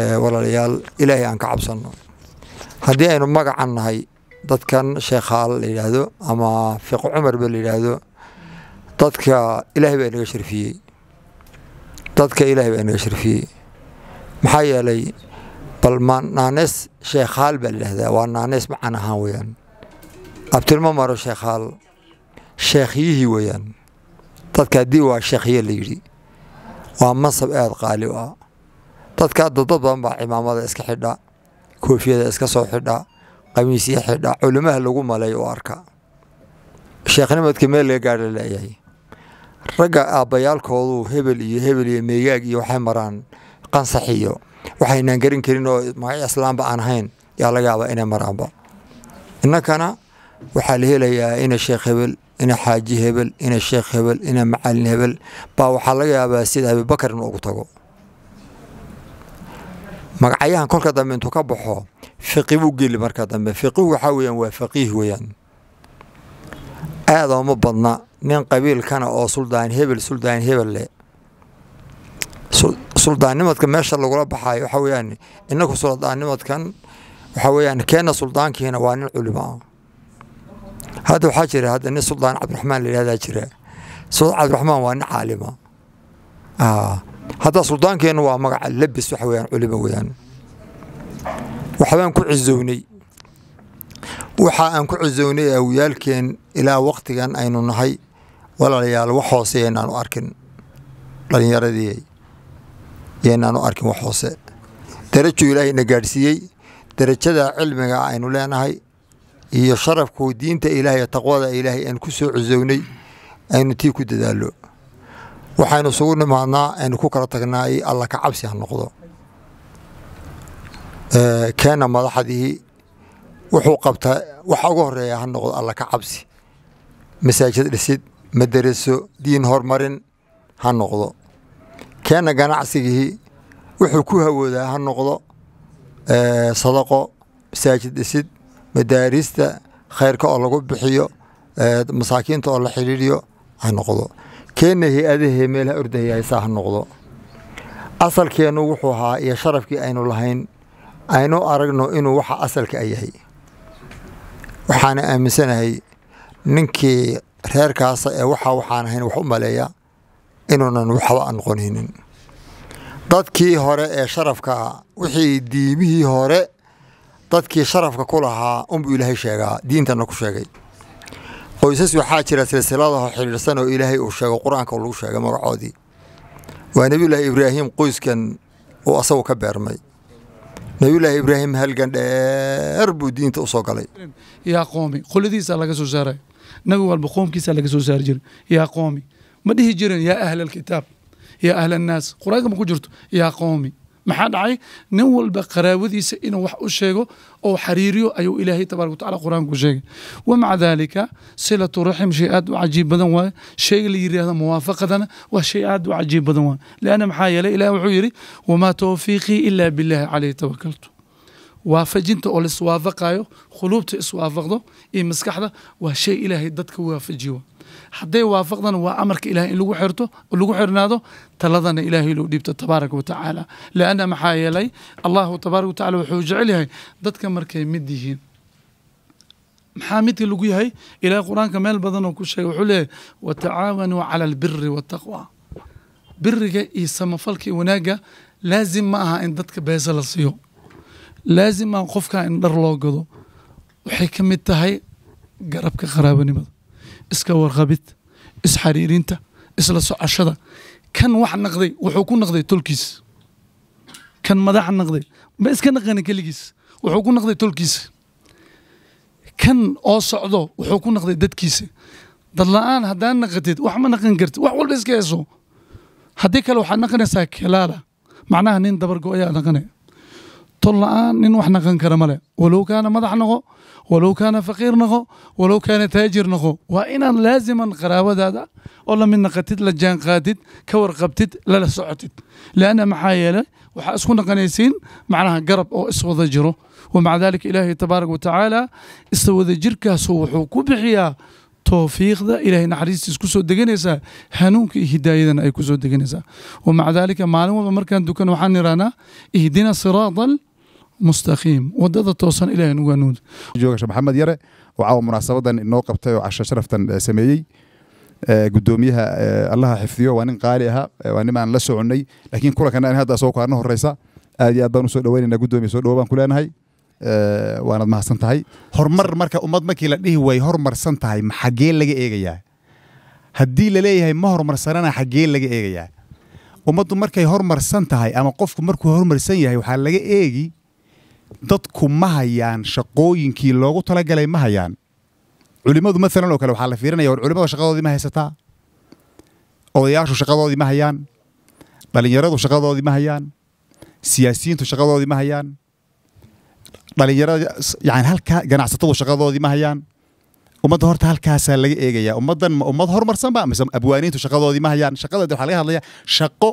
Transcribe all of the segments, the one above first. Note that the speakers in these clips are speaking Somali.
walaalayaal ilaahay aan ka cabsanno haddii aynu magacan nahay dadkan sheekhaal la yidhaahdo ama fiqo cumarba la yidhaahdo dadka ilaahay baa inaga sharfiyey dadka ilaahay baa inaga sharfiyey maxaa yeelay bal ma naanees sheekhaal baa la yidhahdaa waa naanees macan ahaan weyaan abtirma maro sheekhaal sheekhyihii weyaan dadka haddii waa sheekhye la yidhi waa mansab aada qaali u ah dadkaa dad cimaamada iska xidha koofiyada iska soo xidha qamiisya xidha culimaha lagu maleeyo u arka sheekhnimadka meel laga gaadha leeyahay ragga aabbayaalkoodu hebel iyo hebel iyo meegaag iyo waxay maraan qansax iyo waxaynaan garin karin oo magacyo islaamba aan ahayn yaa laga yaabaa inay maraanba innankana waxaa la helayaa ina sheekh hebel ina xaaji hebel ina sheekh hebel ina macalin hebel baa waxaa laga yaabaa sida abibakar ugu tago magacyahan kolka dambe intuu ka baxo fiqi buu geli marka dambe fiqihu waxaa weyaan waa faqiih weyaan aada ooma badna nin qabiilkana oo suldaan hebel suldaan hebel le suldaannimadka meesha lagula baxaayo waxaa weyaan inaku suldaannimadkan waxaa weyaan keena suldaankiina waa nin culimo ah hadda waxaa jira hadda nin suldaan cabdiraxmaan la yidhahdaa jira suldaan cabdiraxmaan waa nin caalima hadda suldaankeennu waa magaca labis waxa weyaan culimo weyaan waxbaan ku cisownay waxa aan ku cisownay aawiyaalkeen ilaa waqtigan aynu nahay walaalayaal wax hoose yaynaanu arkin dhallinyaradii yaynaanu arkin wax hoose darajuu ilaahayna gaadhsiiyey darajada cilmiga aynu leenahay iyo sharafku diinta ilaahay taqwada ilaahay aan ku soo cisownay aynu tii ku dadaalo waxaynu isugu nimaadnaa aynu ku kala tagnaay i alla ka cabsi ha noqdo keena madaxdii wuxuu qabtaa waxa ugu horeeya ha noqdo alla ka cabsi masaajid dhisid madaraso diin hormarin ha noqdo keena ganacsigii wuxuu ku hawoodaa ha noqdo sadaqo masaajid dhisid madaarista khayrka oo lagu bixiyo masaakiinta oo la xidhiiriyo ha noqdo keenna hay-adahee meelha ordahaya haysaa ha noqdo asalkeennu wuxuu ahaa iyo sharafkii aynu lahayn aynu aragno inuu waxa asalka a yahay waxaana aaminsanahay ninkii reerkaasa ee waxa waxaan ahayn wax u maleeya inuunan waxba a noqonaynin dadkii hore ee sharafka wixii diimihii hore dadkii sharafka ku lahaa unbuu ilaahay sheegaa diintana ku sheegay qoysas waxaa jira silsiladaho xidhiirsan oo ilaahay uu sheego qur-aanka lagu sheega magacoodii waa nebiyulaahi ibraahim qoyskan uu asagu ka beermay nebiyulaahi ibraahim halgan dheer buu diinta usoo galay yaa qoomi qoladiisa laga soo saaray nabi walba qoomkiisa laga soo saari jiray yaa qoomi ma dhihi jirin yaa ahlalkitaab yaa ahlannaas qur-aanka ma ku jirto yaa qoomi maxaa dhacay nin walba qaraawadiisa inuu wax u sheego oo xariiriyo ayuu ilaahay tabarak watacala qur-aanku sheegay wamaca daalika silatu raxim shay aad u cajiib badan waaye shayga la yidhaahdo muwaafaqadana waa shay aad u cajiib badan waay leanna maxaa yeelay ilaah wuxuu yidhi wamaa tawfiiqii ilaa billaahi caleyhi tawakaltu waafajinta oo laiswaafaqayo khuluubta iswaafaqdo iyo maskaxda waa shay ilaahay dadka waafajiyo hadday waafaqdana waa amarka ilahay in lagu xirto lagu xirnaado taladana ilaahay lou dhiibto tabaaraka watacaala tacaala maxaa yeelay allahu tabaaraka watacala wuxuu jecel yahay dadka markay mid yihiin maxaa midka lagu yahay ilaahay qur-aanka meel badanoo ku sheegay wuxuu leeyahay watacaawanuu tacaawanuu cala albiri waataqwa biriga iyo samafalka iyo wanaagga laazim ma aha in dadka beesa la siiyo laazim maaha qofkaa in dhar loo gado waxay ka mid tahay garabka qaraabanimada iska warqabid isxariirinta isla socoshada kan wax naqday wuxuu ku naqday tolkiis kan madax naqday ma iska naqana keligiis wuxuu ku naqday tolkiisa kan oo socdo wuxuu ku naqday dadkiisa dadla-aan haddaa naqatid wax ma naqan kartid wax walba iska heeso haddii kale waxaad naqanaysaa kelaala macnaha nin dabargo ayaa naqanaya ton la-aan nin wax naqan kara male walow kaana madax noqo walow kaana faqiir noqo walow kaana taajir noqo waa inaad laaziman qaraabadaada oo lamid naqatid la jaanqaadid ka warqabtid lala socotid leanna maxaa yeele waxaa isku naqanaysiin macnaha garab oo iswada jiro wamaca daalika ilaahay tabaaraka watacaala iswada jirkaasu wuxuu ku bixiyaa towfiiqda ilaahay naxariistiis ku soo deganaysaa hanuunka iyo hidaayadana ay kusoo soo deganaysaa wamaca daalika maalin walba markaan dukan waxaan ihahnaa ihdina siraata mustaqiim wadada toosan ilaah nugu hanuuno joogasha maxamed yare oo caawa munaasabadan inoo qabtay oo casho sharaftan sameeyey gudoomiyaha allaha xifdiyo waa nin qaali ahaa waa nin aan la soconnay laakiin kulankana an hadda asoo kaarna horeysa aad iyo aad baan usoo dhaweynayna gudoomiya soo dhawo baan ku leenahay waanad mahadsan tahay horumar marka ummad markii la dhihi waayo horumarsan tahay xaggee laga eegayaa haddii laleeyahay ma horumarsanana xaggee laga eegayaa ummaddu markay horumarsan tahay ama qofku markuu horumarsan yahay waxaa laga eegi dadku ma hayaan shaqooyinkii loogu talagalay ma hayaan culimadu maalan oo kale waxaa la fiirinaya war culimada shaqadoodii ma haysataa odayaashu shaqadoodii ma hayaan dhallinyaradu shaqadoodii ma hayaan siyaasiyiintu shaqadoodii ma hayaan dhalinyarada yani ganacsatadu shaqadoodii ma hayaan ummadda horta halkaasaa laga eegayaa ummaddan ma ummad horumarsanba mise abwaaniintu shaqadoodii ma hayaan shaqada waxaa laga hadlaya shaqo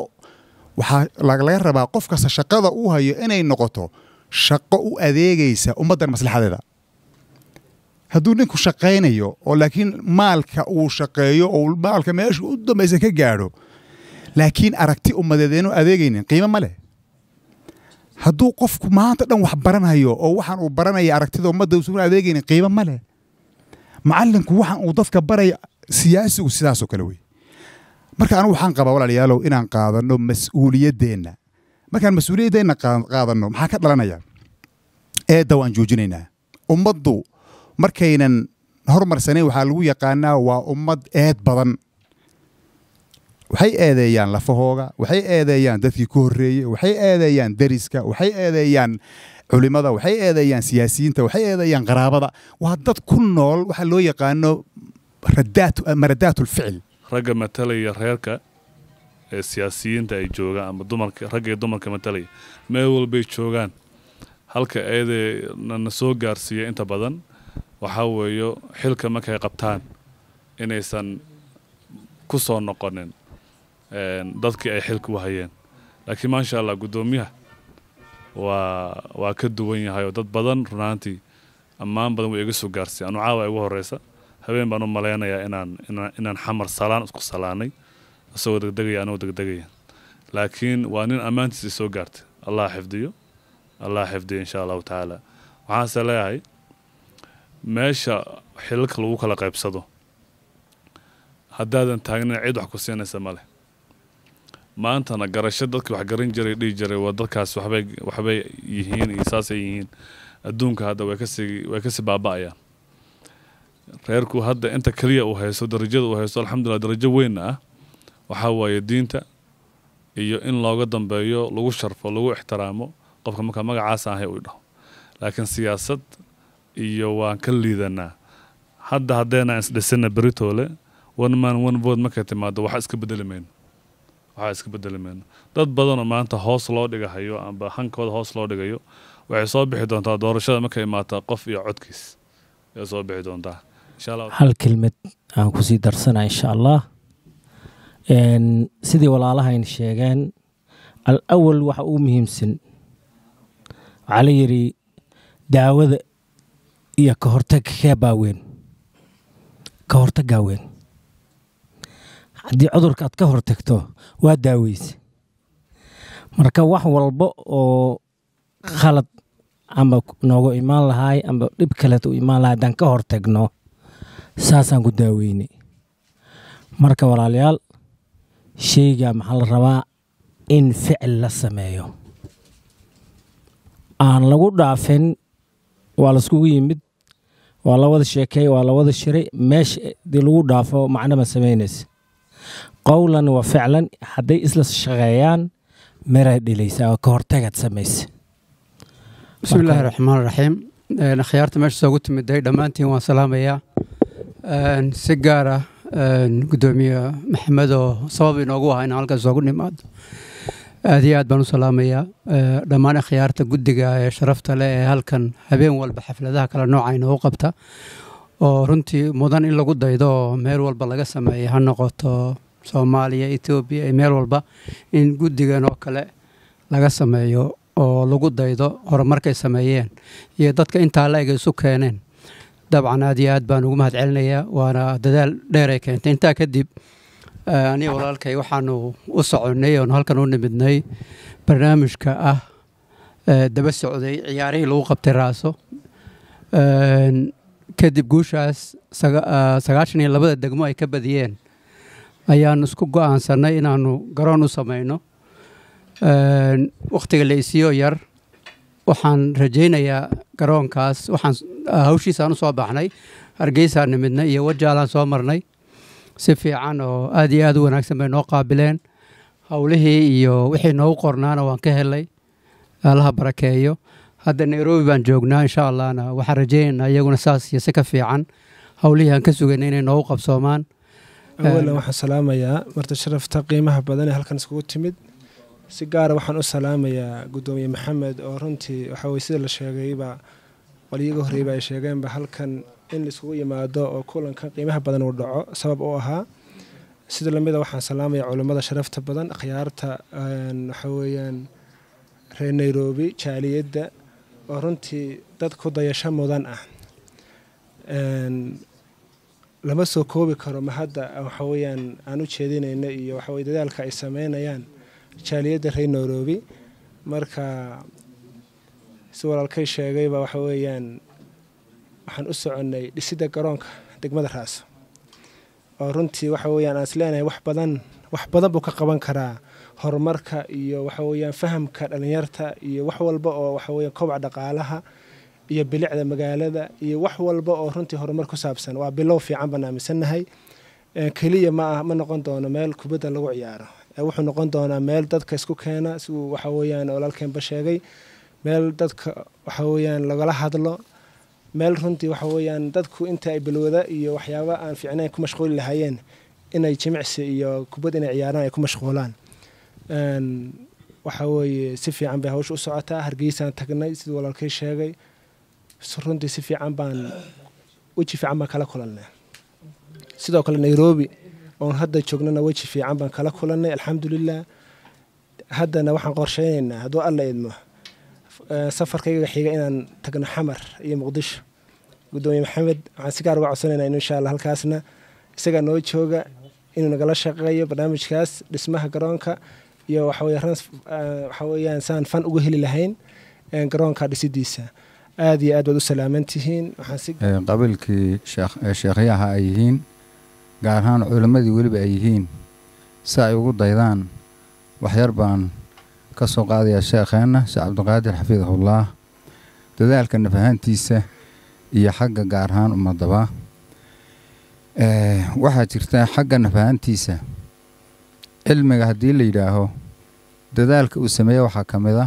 waxaa laga rabaa qof kasta shaqada uu hayo inay noqoto shaqo u adeegaysa ummaddan maslaxadeeda hadduu ninku shaqaynayo oo laakiin maalka uu shaqeeyo oo maalka meesha u dambaysa ka gaadho laakiin aragti ummadeedeenu adeegaynin qiimo ma leh hadduu qofku maanta dhan wax baranayo oo waxaan uu baranaya aragtida ummadda usan adeegaynin qiimo ma leh macalinku waxaan uu dadka baraya siyaasigu sidaasoo kale wey marka anigu waxaan qabaa walaalayaalow inaan qaadano mas uuliyaddeenna markaan mas-uuliyaddeena qaadanno maxaa ka dhalanaya eedda waan joojinaynaa ummaddu markaynan hormarsanayn waxaa lagu yaqaanaa waa ummad eed badan waxay eedeeyaan lafahooga waxay eedeeyaan dadkii ku horreeyey waxay eedeeyaan deriska waxay eedeeyaan culimada waxay eedeeyaan siyaasiyiinta waxay eedeeyaan qaraabada waa dad ku nool waxaa loo yaqaano maradaatulficil ragga matalaya reerka ee siyaasiyiinta ay joogaan ama dumarka ragga iyo dumarka matalaya meel walbay joogaan halka ayadee na soo gaarsiiya inta badan waxaa weeyo xilka markay qabtaan inaysan ku soo noqonin dadkii ay xilka u hayeen laakiin maasha allah guddoomiyaha waa waa ka duwan yahay oo dad badan runaantii ammaan badan way iga soo gaarsiiya anu caawa igu horeysa habeen baan u malaynayaa inaan inaan xamar salaan isku salaanay isagoo degdegaya anoo degdegaya laakiin waa nin ammaantiisa i soo gaartay allah xifdiyo allah xifdiyo insha allahu tacaala waxaanse leeyahay meesha xilalka lagu kala qaybsado haddaadan taagnin cid wax ku siinaysa ma maantana garasho dadkii wax garan jiray dhihi jiray waa dadkaas wabay waxbay yihiin iyo saasay yihiin adduunka hadda wakasi kasii baaba reerku hadda inta keliya uu haysto darajada uu haysto alxamdulilah darajo weynna ah waxaa waaye diinta iyo in looga dambeeyo lagu sharfo lagu ixtiraamo qofka markaa magacaasa ahay u dhaho laakiin siyaasad iyo waan ka liidanaa hadda haddeenaan isdhisana beritoole one man one vote markay timaado waxaa iska bedeli mayno waxaa iska bedeli mayno dad badanoo maanta hoos loo dhigahayo amba hankooda hoos loo dhigayo waxay soo bixi doontaa doorashada markay imaataa qof iyo codkiis ayaa soo bixi doontaa hal kelmed aan kusii darsanaa insha allah sidii walaalahayn sheegeen alawal waxa uu muhiimsan waxaa la yidhi daawada iyo ka hortag hortagkee weyn ka hortaggaa weyn haddii cudurka aad ka hortagto waa daaweysa marka wax walba oo khalad amba noogu imaan lahaay amba dhib kaleta u imaan lahaa haddaan ka hortagno saasaan ku daaweynay marka walaalayaal shayga maxaa la rabaa in ficil la sameeyo aan lagu dhaafin waa laiskugu yimid waa la wada sheekeey waa la wada shiray meesha dii lagu dhaafo macnama samaynaysa qowlan wa ficlan hadday isla shaqeeyaan meeraad dhelaysa oo ka hortagaad samaysa bismi illaahi raxmaan raxiim akhyaarta meesha soogu timidday dhammaantiin waan salaamayaa si gaar ah gudoomiye maxamed oo sabab inoogu ahaa inaan halkaas soogu nimaado aad iyo aad baan u salaamayaa eh, dhammaan akhyaarta guddiga ah ee sharafta leh ee halkan habeen walba xafladaha kale nooca inoogu qabta oo runtii mudan in lagu daydo oo meel walba laga sameeya ha noqoto soomaaliya etoobiya iyo meel walba in guddigan oo kale laga sameeyo oo lagu daydo horumarkay sameeyeen iyo dadka intaa la eg isu keeneen dabcan aad iyo aad baan ugu mahad celinayaa waana dadaal dheeray keentay intaa kadib eh, aniga walaalkay waxaanu u soconnay oonu halkan u nimidnay barnaamijka ah eh, daba socday ciyaarihii lagu qabtay raaso kadib guushaas eh, sagaashan iyo labada degmo ay ka badiyeen ayaanu isku go'aansannay inaanu garoon u samayno waqhtiga la isiyo yar waxaan rajaynayaa garoonkaas waxaan ah, hawshiisaan u soo baxnay hargeysaan iyo wajaalaan soo marnay si fiican oo aad iyo aad u wanaagsan bay noo qaabileen howlihii iyo wixii noogu qornaana waan ka helay allaha barakeeyo hadda nairobi baan joognaa insha allahna waxaan rajaynaynaa iyaguna saas iyo si ka fiican howlihii aan ka sugayna inay noogu qabsoomaan awala waxaan salaamayaa marta sharafta qiimaha badan ee halkan iskugu timid si gaara ah waxaan u salaamayaa gudoomiye maxamed oo runtii waxaweye sida la sheegayba qolyiga horreeyba ay sheegeenba halkan in laiskugu yimaado oo kulankan qiimaha badan uu dhaco sabab u ahaa sida lamida ah waxaan salaamaya culummada sharafta badan akhyaarta waxaweyaan reer nairobi jaaliyadda oo runtii dad ku dayasho mudan ah lama soo koobi karo mahadda waxaweyaan aan u jeedinayno iyo waxaweye dadaalka ay sameynayaan jaaliyadda reer nairobi marka si walaalkay sheegayba waxa weeyaan waxaan u soconnay dhisidda garoonka degmada raaso oo runtii waxa weyaan aan is wax badan wax badan buu ka qaban karaa horumarka iyo waxa weyaan fahamka dhalinyarta iyo wax walba oo waxa weyan kobac dhaqaalaha iyo bilicda magaalada iyo wax walba oo runtii horumar ku saabsan waa bilow fiican baan aaminsannahay keliya ma ah ma noqon doono meel kubadda lagu ciyaaro wuxuu noqon doonaa meel dadka isku keena siuu waxaweyaan olaalkeenba sheegay meel dadka waxa waxaweyaan lagala hadlo meel runtii waxaweyaan dadku inta ay balwada iyo waxyaaba aan fiicnayn ku mashquuli lahaayeen inay jimicsi iyo kubad inay ciyaaraan ay ku mashquulaan waxa weeye si fiican bay hawsha u socotaa hargeysaan tagnay siduu walaalkay sheegay runtii si fiican baan weji fiican baan kala kulannay sidoo kale nairobi oon hadda joognana weji fiican baan kala kulanay alxamdulilah haddana waxaan qorsheynaynaa hadduu alla idmo eh, safarkayga xiga inaan tagno xamar iyo muqdisho gudoomiye maxamed waxaan si gaar uga codsanaynaa inu insha alla halkaasna isagaa noo jooga inuu nagala shaqeeyo barnaamijkaas dhismaha garoonka iyo waxaaweyaan eh, saan fan ugu heli lahayn eh, garoonka dhisidiisa aada iyo aad baad u salaamantihiin qabiilkii sheekhyaha ay yihiin gaar ahaan culimmadii weliba ay yihiin si ay ugu daydaan waxyar baan ka soo qaadayaa sheekheenna sheekh cabdiqaadir xafiidahullaah dadaalka nafahaantiisa iyo xagga gaar ahaan ummadaba waxaa jirta xagga naf cilmiga haddii la yidhaaho dadaalka uu sameeya waxaa ka mid a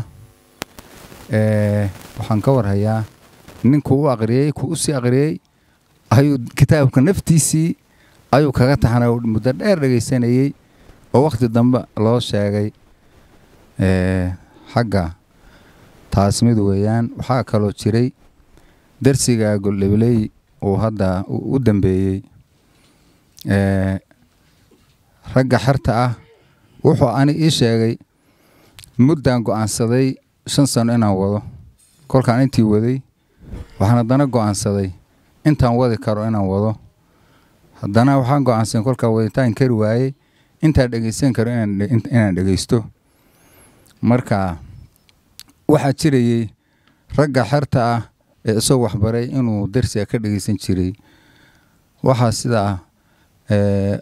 waxaan ka warhayaa ninkuu u aqriyey kuu u sii aqriyey ayuu kitaabka naftiisii ayuu kaga taxana muddo dheer dhegaysanayey oo wakhti dambe loo sheegay xagga taas mid weeyaan waxaa kaloo jiray darsiga goldhebley uu hadda u dambeeyey ragga xerta ah wuxuu ani ii sheegay muddaan go-aansaday shan sano inaan wado kolkaan intii waday waxaan haddana aansaday intaan wadi karo inaan wado haddana waxaan go-aansan kolkaa waditaan kari waayey intaa dhegeysan karo inaan dhegeysto marka waxaa jirayey ragga xerta ah ee isagoo waxbaray inuu darsiga ka dhegeysan jiray waxaa sidaa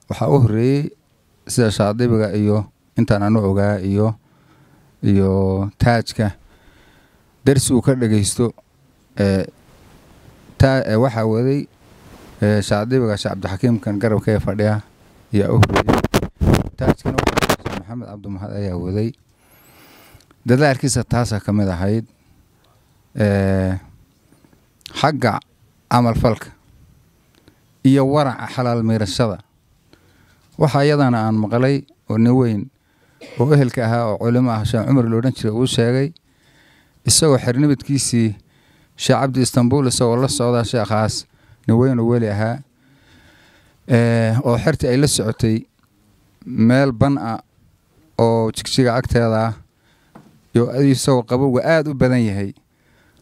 waxaa u horeeyey sida shaadibiga iyo intaan anu ogaa iyo iyo taajka darsi uu ka dhegeysto waxaa waday Eh, shacdibigashe cabdixakiimkan garabka ee fadhiya ayaa u horeeyey taajkan maxamed cabdimahad ayaa waday dadaalkiisa taasa ah ka mid ahayd eh, xagga camalfalka iyo waraca xalaal miirashada waxaa iyadana aan maqlay oo nin weyn oo ehelka ahaa oo culimo ah sheekh cumar loodhan jiray uu sheegay isagoo xernibadkiisii sheekh cabdi istanbuul isagoo la socdaa sheekhaas naweynoo weli ahaa eh, oo xertii ay la socotay meel ban ah oo jigjiga agteeda ah isagoo qabowga aada u badan yahay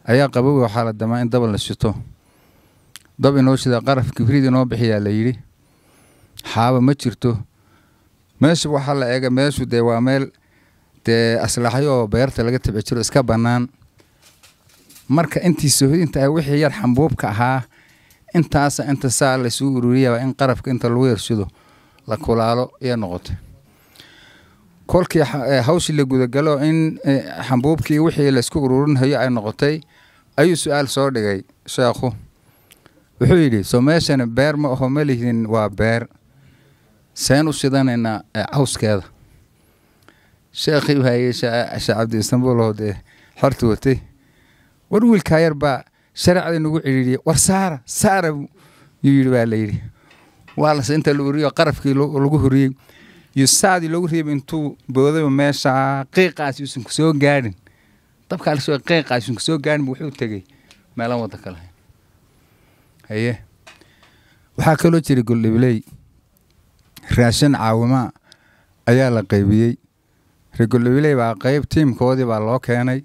ayaa qabowga waxaa la damaa in daba la shito dab inoo shida qaraf kibriid inoo bixiyaa la yidhi xaaba ma jirto meesha waxaa la ega meeshu dee waa meel dee aslaxyo oo beerta laga tabci jiro iska bannaan marka intii soohdinta ah wixii yar xambuubka ahaa intaasa inta saa laisugu ururiya in qarabka inta lagu yarsido la kulaalo iyo noqotay kolkii e, hawshii la gudagalo in e, xambuubkii wixii laysku ururinhayo ay noqotay ayuu su-aal soo dhigay sheekhu wuxuu yidhi soo meeshani beer ma aho ma waa beer seen u sidanaynaa e, cawskeeda sheekhii hayey shee cabdi istanbul oo dee xorta watay war wiilkaa yar baa sharacda nagu cidhiidiyey war saara saara yuu yuyidhi baa layidhi waals inta la oriyo qarafkii lagu huriyey iyo saadii loogu reebay intuu boodaba meesha qiiqaas yuusan ku soo gaadhin dabkaa lasoo qiiqaas yuusan ku soo gaadhin wuxuu tegey meelaan wadda ka haye waxaa kaloo jiray goldhibley raashin caawimaa ayaa la qaybiyey reer goldhibley baa qayb tiimkoodii baa loo keenay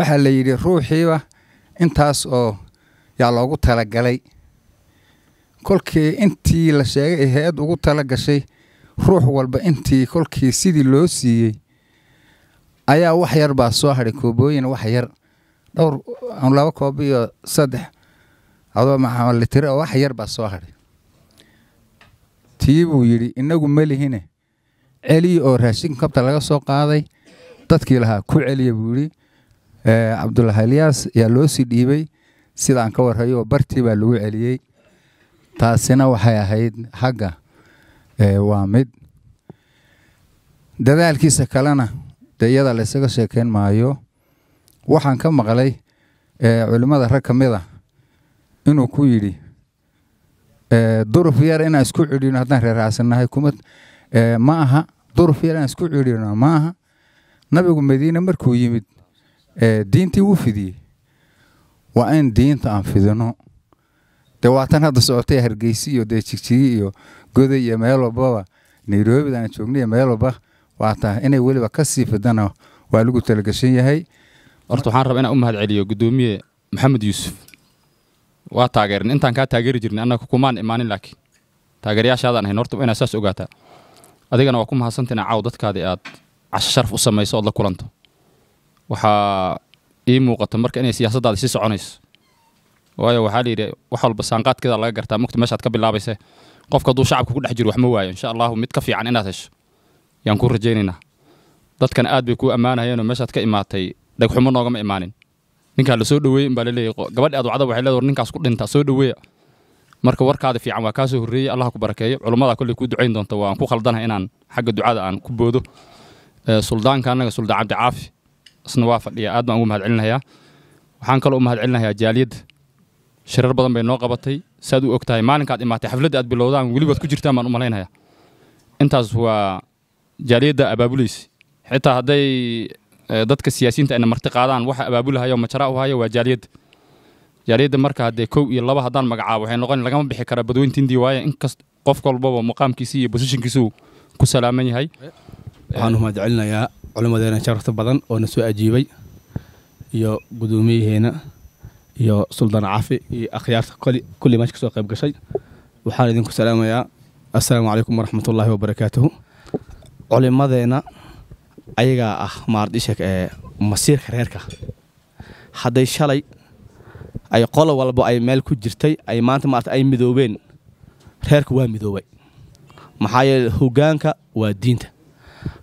waxaa la yidhi ruuxiiba intaas oo yaa loogu talagalay kolkii intii la sheegay ay hay-ad ugu tala gashay ruux walba intii kolkii sidii loo siiyey ayaa wax yar baa soo hadhay koobooyin wax yar dhowr laba koob iyo saddex adoo maxaalitira oo wax yar baa soo hadhay tii buu yidhi innagu ma lihine celiyi oo raashin kabta laga soo qaaday dadkii lahaa ku celiya buu yidhi cabdulahi elyaas ayaa loo sii dhiibay sidaan ka warhayo bartii baa lagu celiyey taasina waxay ahayd xagga waa mid dadaalkiisa kalena de iyada la sheekeyn maayo waxaan ka maqlay culimmada rag ka mid a ah inuu ku yidhi duruf yar inaan isku cidhiino haddaan reeracsanahay kuma ma aha duruf yar inaan isku cidhiino ma aha nabigu madiine markuu yimid diintii wuu fidiyey waa in diinta aan fidino de waatan hadda socotay hargeysi iyo dee jigjigi iyo goday iyo meel walbaba nairobida aan joognay iyo meel walba waata inay weliba kasii fidana waa lagu talagashan yahay horta waxaan rabaa inaan u mahad celiyo guddoomiye maxamed yuusuf waa taageerin intaan kaa taageeri jirna annaga kumaan imaanin laakiin taageerayaashaadaan ahayn horta inaad saas ogaataa adigana waa ku mahadsantahin caaw dadkaadii aad casho sharaf u samayso ood la kulanto waxaa ii muuqata marka inay siyaasaddaada sii soconayso waayo waxaa layidhi wax walba saanqaadkeeda laga gartaa mugta meeshaad ka bilaabayse qofka hadduu shacabka ku dhex jiro wax ma waayo insha allahu mid ka fiican inaad hesho yaan kuu rajaynaynaa dadkan aad bay kuu ammaanayeenoo meeshaad ka imaatay dhegxumo noogama imaanin ninkaa la dhoweeyey inbaa laleeyahy gabadhi aad wacda waxay leeda war ninkaas ku dhinta soo dhoweeya marka warkaada fiican waa kaa horreeyey allah ku barakeeyo culummada kolley kuu ducayn doonta waan ku khaldanahay inaan xagga ducada aan ku boodo suldaanka annaga suldaan isna waa fadhiya aad baan ugu mahadcelinayaa waxaan kaloo u mahad celinayaa shirar badan bay noo qabatay saad u og tahay maalinkaad imaatay xafladda aad bilowdaan welibaad ku jirtaan baan u malaynayaa intaas waa jaaliyadda abaabulaysa xitaa hadday eh, dadka siyaasiyiinta ayna marti qaadaan waxa abaabulahayo majaraa u hayo waa jaaliyadda jaaliyadda marka haddee kow iyo laba haddaan magacaabo waxay noqon lagama bixi karaa badweynta waaye inkast qof walbaba muqaamkiisii iyo bosishinkiisuu ku salaaman yahay waxaan u mahad culimadeena sharafta badan oo na soo ajiibay iyo gudoomiyaheenna iyo suldaan cafi iyo akhyaarta kulli meesha ka soo qayb gashay waxaan idinku salaamayaa assalaamu calaykum waraxmatullaahi wabarakaatuhu culimmadeenna ayagaa ah maardishak ee masiirka reerka hadday shalay ay qolo walba ay meel ku jirtay ay maanta maarata ay midoobeen reerka waa midoobay maxaa yeele hogaanka waa diinta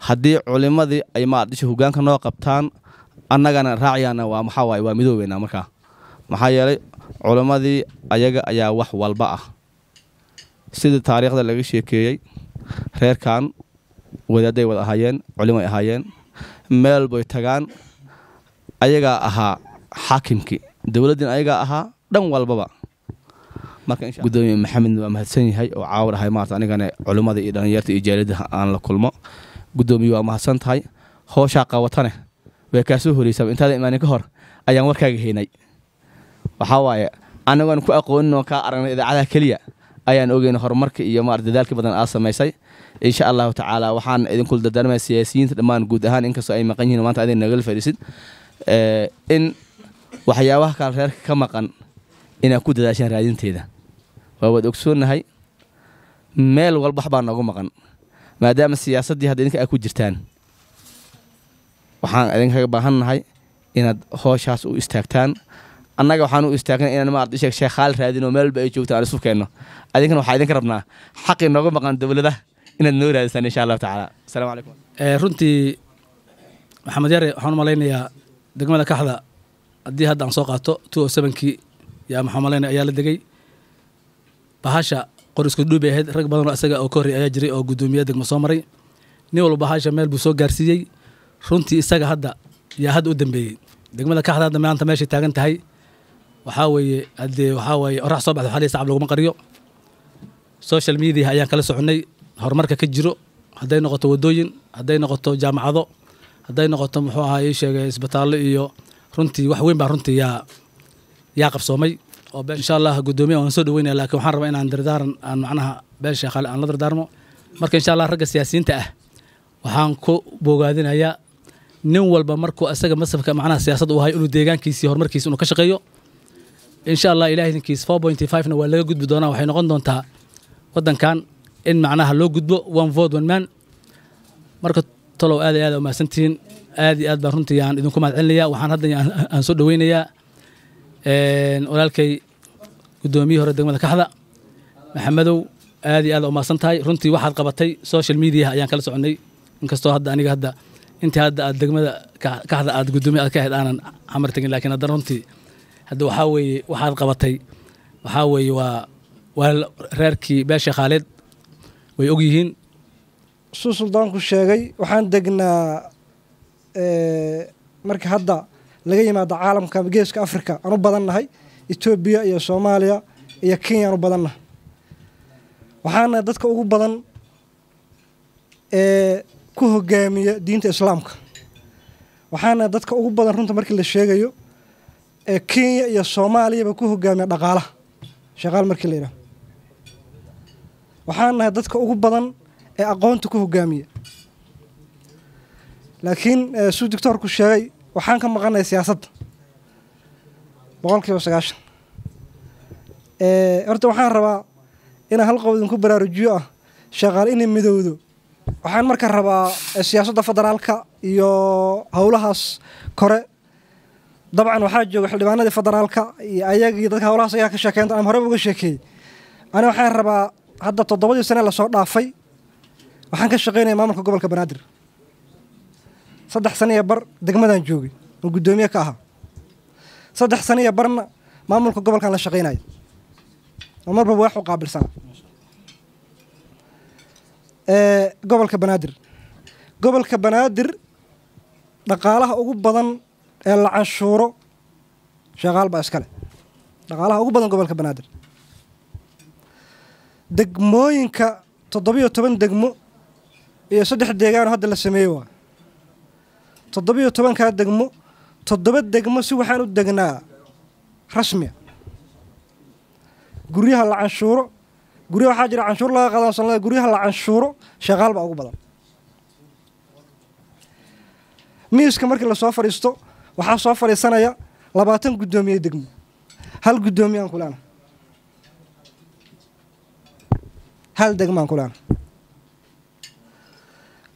haddii culimmadii ay maadisha hogaanka noo qabtaan annagana raacyaana waa maxaawaaye waa midoobeynaa markaa maxaa yeelay culimmadii ayaga ayaa wax walba ah sidii taariikhda laga sheekeeyey reerkan wadaadday wada ahaayeen culimay ahaayeen meel bay tagaan ayagaa ahaa xaakimkii dowladdiin ayagaa ahaa dhan walbaba margudoomiye maxamed waa mahadsan yahay oo caawir ahay maarta anigana culimmadii iyo dhallinyarta iyo jaalida aan la kulmo gudoomiye waa mahadsan tahay hooshaa qabatane way kaasoo horeysaaba intaadan imaanin ka hor ayaan warkaaga heynay waxaa waaye annagoon ku aqoonin oon kaa aragnay idaacadaha keliya ayaan ogeyna horumarka iyo maara dadaalka badan aa samaysay insha allahu tacaala waxaan idinkul dardaarmaya siyaasiyiinta dhammaan guud ahaan inkastoo ay maqan yihin maanta adin nagala fadhiisid in waxyaabaha kaal reerka ka maqan inaad ku dadaashaan raadinteeda waa waad ogsoonnahay meel walba waxbaa noogu maqan maadaama siyaasaddii hadda idinka aa ku jirtaan waxaan idinkaga baahannahay inaad hooshaas u istaagtaan annaga waxaan u istaagnay inaan maarad isheeg sheekhaal raadin oo meel walba ay joogtaan aan isu keenno adinkana waxaa idinka rabnaa xaqii nooga maqan dowladaha inaad noo raadisaan insha allahu tacaala asalamu calaykum eh, runtii maxamed yare waxaan u malaynayaa degmada kaxda haddii hadda aan soo qaato two o oh sevenkii yaa maxaan malaynaya ayaa la degey bahasha qor iskudhuubi ahayd rag badanoo isaga oo ka horrey ayaa jiray oo guddoomiya degmo soo maray nin walba bahasha meel buu soo gaarsiiyey runtii isaga hadda yaa hadda u dambeeyey degmada kaxda hadda maanta meeshay taagan tahay waxaa weeye haddee waxaa weeye orax soo baxda waxaa leeyahay sacab laguma qariyo social media ayaan kala soconnay horumarka ka jiro hadday noqoto wadooyin hadday noqoto jaamacado hadday noqoto muxuu ahaa ii sheegay isbitaallo iyo runtii wax weyn baa runtii yaa yaa qabsoomay oo bee insha allah guddoomiya waan soo dhaweynaya lakiin waxaan rabaa inaan dardaaran aan macnaha beesha qale aan la dardaarmo marka insha allah ragga siyaasiyiinta ah waxaan ku boogaadinayaa nin walba markuu asaga masafka macnaha siyaasadda u ahay inuu deegaankiisii horumarkiisi inuu ka shaqeeyo insha allah ilaah idinkiis four pointy fivena waa laga gudbi doonaa waxay noqon doontaa waddankan in macnaha loo gudbo one vote one man marka tolow aad iyo aad umahadsantihiin aad iyo aad baan runtii aan idinku mahad waxaan hadda aan soo dhaweynayaa walaalkay gudoomiyii hore degmada kaxda maxamedow aad iyo aad umaasan tahay runtii waxaad qabatay social media ayaan kala soconay inkastoo hadda aniga hadda intii hadda aad degmada kaxda aad gudoomiye aad ka ahayd aanan xamar tegin lakiin haddana runtii hadda waxaa weeye waxaad qabatay waxaa weeye waa waa reerkii beesha khaaleed way og yihiin suu suldaanku sheegay waxaan degnaa marka hadda laga yimaado caalamka ama geeska africa aan u nahay etoobiya iyo soomaaliya iyo kenya aan u nahay waxaana dadka ugu badan ee ku hogaamiya diinta islaamka waxaana dadka ugu badan runta markii la sheegayo ee kenya iyo soomaaliyaba ku hogaamiya dhaqaalaha shaqaal markii la yidhaho waxaan nahay dadka ugu badan ee aqoonta ku hogaamiya laakiin su doctoorku sheegay waxaan ka maqanay siyaasadda boqol kiiba sagaashan eh, horta waxaan rabaa inaan hal qow ku baraarujiyo ah shaqaale inay midowdo waxaan marka rabaa eh, siyaasadda federaalka iyo howlahaas kore dabcan waxaa jooga xildhibaanadii federaalka iyo ayagii dadka howlahaas ayaa ka sheekeynta aan horeba uga sheekeeyey ani waxaan rabaa hadda toddobadii sane lasoo dhaafay waxaan ka shaqeynaya maamulka gobolka banaadir saddex sano iyo bar degmadan joogay oo guddoomiye ka ahaa saddex sano iyo barna maamulka gobolkan la shaqaynaya oo marbaba wax u qaabilsana gobolka banaadir gobolka banaadir dhaqaalaha ugu badan ee la canshuuro shaqaal baa iskale dhaqaalaha ugu badan gobolka banaadir degmooyinka toddobiyo toban degmo iyo saddex deegaano hadda la sameeyey waa toddobiyo tobankaa degmo toddoba degmo si waxaan u degnaa rasmiya guryaha la canshuuro gurya waxaa jira canshuur laga qaadaan soomaalida guryaha la canshuuro shaqaal baa ugu badan miiska markii lasoo fadhiisto waxaa soo fadhiisanaya labaatan guddoomiye degmo hal guddoomiyaaan kuleena hal degmaan kuleena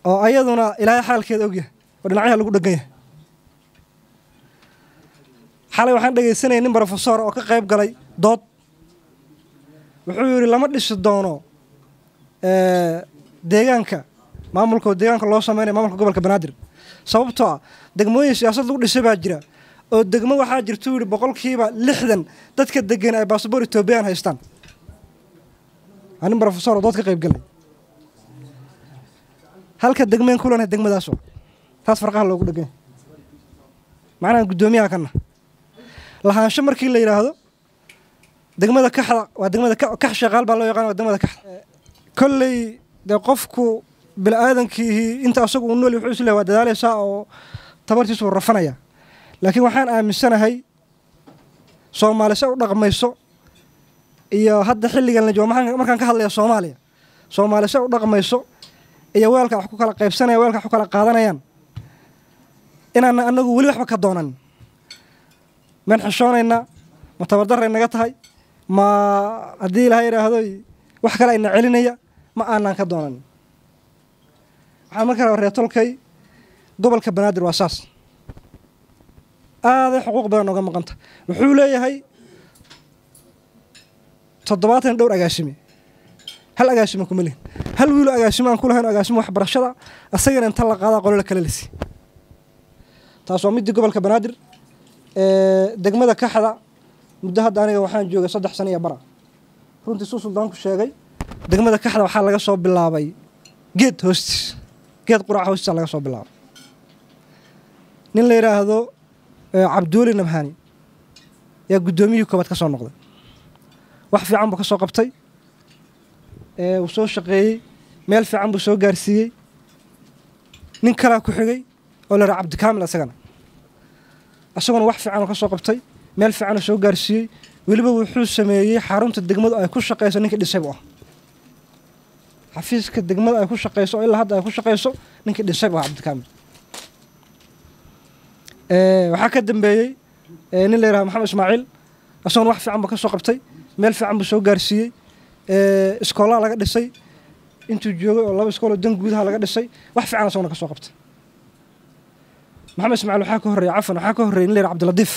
oo ayaduna ilaahay xaalkeeda ogyahay oo dhinacyaha lagu dhegan yahay xalay waxaan dhegaysanayay nin brofesor oo ka qayb galay dood wuxuu yidhi lama dhisi doono eh, deegaanka maamulka deegaanka loo sameynaya maamulka gobolka banaadir sababtoo ah degmooyin siyaasad lagu dhisay baa jira oo degmo waxaa jirtuu yidhi boqolkiiba lixdan dadka degan ay baasabor etoobiyaan haystaan waa nin brofesor oo dood ka qayb galay halka degmeen ku lenahay taas farqaha loogu dheganya macnaha guddoomiyaha kanna lahaansho markii la yidhaahdo degmada kaxda waa degmada kax shaqaal baa loo yaqaan waa degmada kaxda kolley dee qofku bini aadamkiihii inta asagu u nool wuxuu is leehay waa dadaalaysaa oo tabartiisu rafanaya laakiin waxaan aaminsanahay soomaali se u dhaqmayso iyo hadda xilligan la joogo markaan ka hadlaya soomaaliya soomaali se u dhaqmayso iyo weelka wax ku kala qaybsanaya weelka wax ku kala qaadanayaan inaana anagu weli waxba ka doonan maan xishoonaynaa ma tabardaray naga tahay ma haddii ilaha idhaahdo wax kale ayna celinaya ma aanaan ka doonan waxaan marka raba reetolkay gobolka banaadir waa saas aaday xuquuq badan oga maqanta wuxuu leeyahay toddobaatan dhowr agaashime hal agaashima kuma lihin hal wiilo agaashimo aan ku lahayn agaashimo waxbarashada asagana inta la qaadaa qolole kale lisi taas waa midii gobolka banaadir degmada kaxda muddo hadda aniga waxaan joogay saddex sano iyo bara runtii suu suldaanku sheegay degmada kaxda waxaa laga soo bilaabay geed hoostis geed quraca hoostiisa laga soo bilaabay nin la yidhaahdo cabduuli nabhaani yaa guddoomiyihii koobaad ka soo noqday wax fiican buu ka soo qabtay uu soo shaqeeyey meel fiican buu soo gaarsiiyey nin kalaa ku xigay oo la cabdikaamil isagana isaguna wax fiicanoo kasoo qabtay meel fiicanoo soo gaarsiiyey weliba wuxuu sameeyey xarunta degmadu ay ku shaqayso ninkii dhisaybu ah xafiiska degmada ay ku shaqeyso oo ilaa hadda ay ku shaqayso ninkii dhisaybu ah cabdikaamil eh, waxaa ka dambeeyey eh, nin la yidhaha maxamed ismaaciil isaguna wax fiican buu ka soo qabtay meel fiican buu soo gaarsiiyey eh, iskoolaha laga dhisay intuu joogay oo laba iskooloo dan guudaha laga dhisay wax fiican isaguna ka soo qabtay maxamed ismaciil waxaa ka horreeya cafan waxaa ka horreya nin la yidha cabdiladiif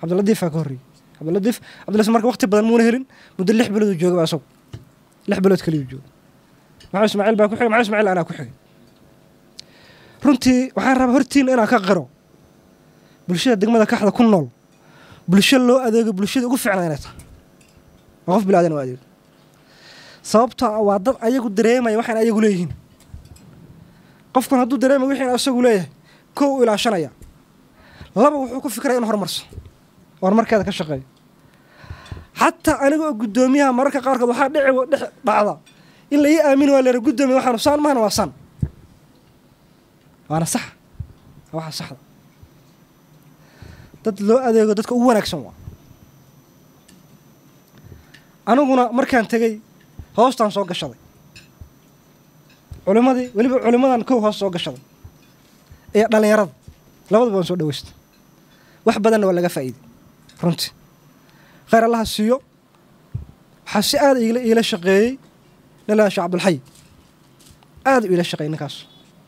cabdiladiifaa ka horreeyey cabdiladiif cabdiladiif marka waqti badan muuna helin muddo lix bilooduu joogaba isagu lix bilood kaliyuu jooga maxamed ismaaciil baa ku xigay maxamed ismaciil anaa ku xigay runtii waxaan rabaa hortiina inaan ka qiro bulshada degmada kaxda ku nool bulsho loo adeego bulshada ugu fiicnaa inay tahay waa qof bilaadan oo adeego sababtoo waa dad ayagu dareemaya waxaan ayagu leeyihiin qofkan hadduu dareemaya wixii asagu leeyahay kow ilaa shanaya laba wuxuu ku fikiraya in horumarso horumarkeeda ka shaqeeyo xataa aniga oo guddoomiyaha mararka qaarkood waxaa dhici dhex dhacda in la ii aamini waa leera guddoomiya waxaanu saan mahan waa san waana sax waxa saxda dad loo adeego dadka ugu wanaagsan waa aniguna markaan tegey hoostaan soo gashaday culimmadii weliba culimadan kow hoos soo gashaday iyo dhallinyarada labadaba waan soo dhaweysta wax badanna waa laga faa'iiday runtii khayr allaha siiyo waxaa si aada iila shaqeeyey nala sheekh cabdulxay aada u iila shaqeeyey ninkaas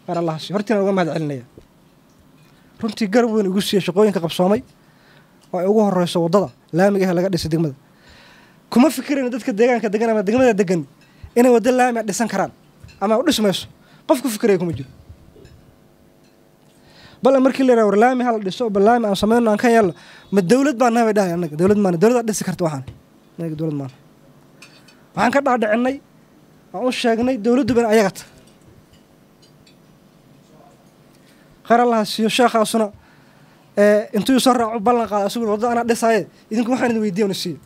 khayr allaha siiyo hortiina uga mahad celinaya runtii garab weyn igu siiya shaqooyinka qabsoomay oo ay ugu horeyso waddada laamiga laga dhisay degmada kuma fikirayno dadka deegaanka degan ama degmada degan inay waddo laamia dhisan karaan ama u dhismayso qofku ku fikiraya kuma jiro bal markii la yraa warlaami hala dhiso balaami aan samayno aan ka yeelno ma dowlad baan nahay bay dhahay anaga dowlad maan dowladaad dhisi karta waxaan anaga dowlad maana waxaan ka dhaadhicinay aan u sheegnay dowladduba in ayagata khar allaha siiyo sheekhaasuna intuu soo raacu ballan qaada asaguna wadda anaa dhisaaye idinku waxaan idin weydiiya na siiyo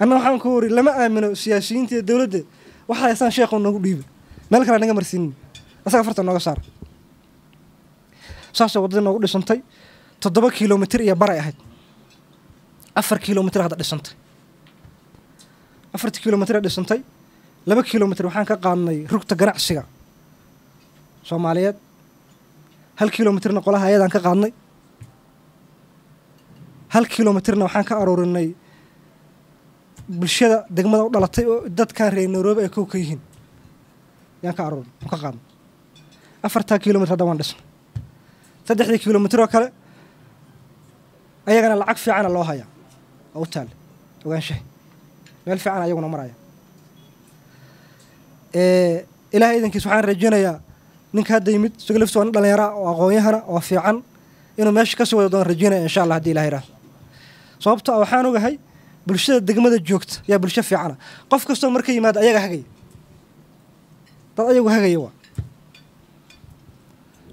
anna waxaan ku wari lama aamino siyaasiyiinta iyo dowladda waxaa haystaan sheekhu noogu dhiiba meel kale naga marsiinin asaga farta nooga saara saasay waddada noogu dhisantay toddoba kilomitr iyo baray ahayd afar kilomitr hadda dhisantay afartii kilomitr dhisantay laba kilomitr waxaan ka qaadnay rugta ganacsiga soomaaliyeed hal kilomitrna qolaha ayadaan ka qaadnay hal kilomitrna waxaan ka aruurinay bulshada degmada u dhalatay oo dadkan reer nairobi ay kow ka yihiin yaan ka aroorin ka qaadnay afartaa kilomitr hadda waan dhisnay saddexdii kilomitr oo kale ayagana lacag fiicana loo haya oo u taal ogaanshaha meel fiican ayaguna maraya ilaahay idankiis waxaan rajeynayaa ninka hadda yimid isago waa nin dhallinyara oo aqoonyahana oo fiican inuu meesha kasii wada doon rajeynaya insha allah hadii ilahay raha sababto a waxaan ogahay bulshada degmada joogta yaa bulsho fiicana qof kastoo marka yimaada ayaga hagaya dad ayagu hagaya waa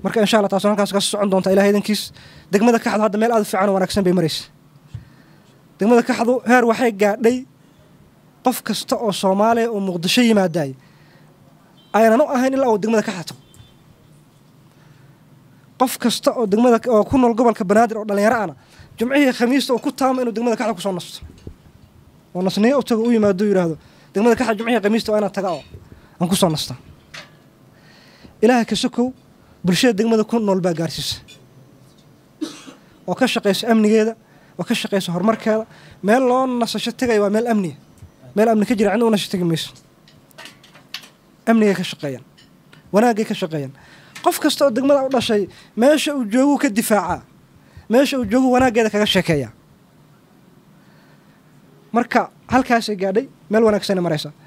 marka insha alla taasoo halkaas kaasoo socon doonta ilahay dankiis degmada kaxdu hadda meel aad u fiican oo wanaagsan bay maraysa degmada kaxdu heer waxay gaadhay qof kasta oo soomaaliya oo muqdisho yimaadaay aynan u ahayn ilaa uu degmada kaxda qof kasta oo degmada oo ku nool gobolka banaadir oo dhallinyaro jumcihii khamiista uu ku taamo inuu degmada kaxda kusoo nasto oo nasniyo u tago u yimaado yidhaahdo degmada kaxda jumcihii khamiista waa inaad taga oo aan kusoo nasta ilaahay ka sokow bulshada degmada ku nool baa gaarsiisa oo ka shaqayso amnigeeda oo ka shaqeysa horumarkeeda meel loo nasasho tegaya waa meel amniga meel amni ka jira cidna u nasho tegi mayso amnigay ka shaqeeyaan wanaagay ka shaqeeyaan qof kasta oo degmada u dhashay meesha uu jooguu ka difaacaa meesha uu joogu wanaaggeeda kaga sheekeeya marka halkaasay gaadhay meel wanaagsana maraysa